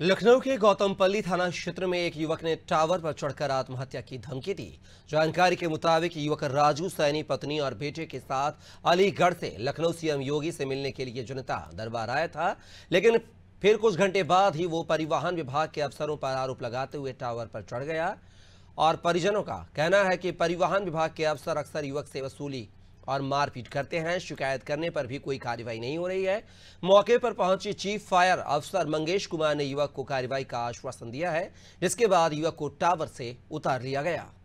लखनऊ के गौतमपल्ली थाना क्षेत्र में एक युवक ने टावर पर चढ़कर आत्महत्या की धमकी दी जानकारी के मुताबिक युवक राजू सैनी पत्नी और बेटे के साथ अलीगढ़ से लखनऊ सीएम योगी से मिलने के लिए जनता दरबार आया था लेकिन फिर कुछ घंटे बाद ही वो परिवहन विभाग के अफसरों पर आरोप लगाते हुए टावर पर चढ़ गया और परिजनों का कहना है कि परिवहन विभाग के अफसर अक्सर युवक से वसूली और मारपीट करते हैं शिकायत करने पर भी कोई कार्रवाई नहीं हो रही है मौके पर पहुंचे चीफ फायर अफसर मंगेश कुमार ने युवक को कार्रवाई का आश्वासन दिया है जिसके बाद युवक को टावर से उतार लिया गया